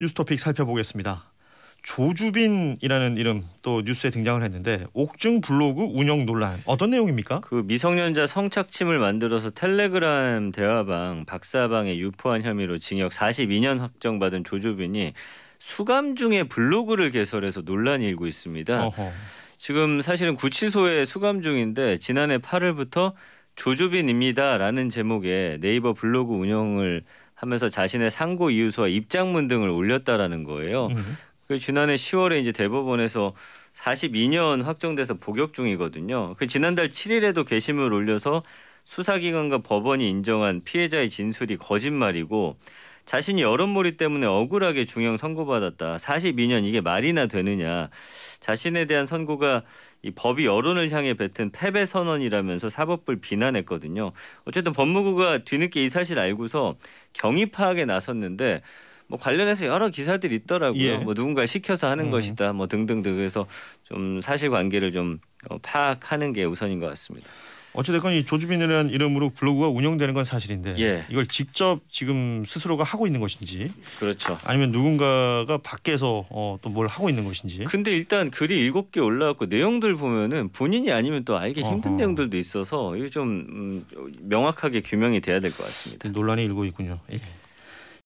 뉴스토픽 살펴보겠습니다. 조주빈이라는 이름 또 뉴스에 등장을 했는데 옥중 블로그 운영 논란 어떤 내용입니까? 그 미성년자 성착취물 만들어서 텔레그램 대화방 박사방에 유포한 혐의로 징역 42년 확정받은 조주빈이 수감 중에 블로그를 개설해서 논란이 일고 있습니다. 어허. 지금 사실은 구치소에 수감 중인데 지난해 8월부터 조주빈입니다라는 제목의 네이버 블로그 운영을 하면서 자신의 상고 이유서와 입장문 등을 올렸다라는 거예요. 음. 그 지난해 10월에 이제 대법원에서 42년 확정돼서 복역 중이거든요. 그 지난달 7일에도 게시물 올려서 수사기관과 법원이 인정한 피해자의 진술이 거짓말이고 자신이 여론몰이 때문에 억울하게 중형 선고받았다. 42년 이게 말이나 되느냐. 자신에 대한 선고가 이 법이 여론을 향해 뱉은 패배 선언이라면서 사법부를 비난했거든요. 어쨌든 법무부가 뒤늦게 이 사실 알고서 경위 파악에 나섰는데 뭐 관련해서 여러 기사들이 있더라고요. 예. 뭐 누군가 시켜서 하는 음. 것이다. 뭐 등등등 그래서 좀 사실 관계를 좀 어, 파악하는 게 우선인 것 같습니다. 어찌됐건 이 조주빈이라는 이름으로 블로그가 운영되는 건 사실인데 예. 이걸 직접 지금 스스로가 하고 있는 것인지 그렇죠. 아니면 누군가가 밖에서 어, 또 뭘 하고 있는 것인지. 근데 일단 글이 일곱 개 올라왔고 내용들 보면은 본인이 아니면 또 알기 힘든 어허. 내용들도 있어서 이게 좀 음, 명확하게 규명이 돼야 될 것 같습니다. 논란이 일고 있군요. 예.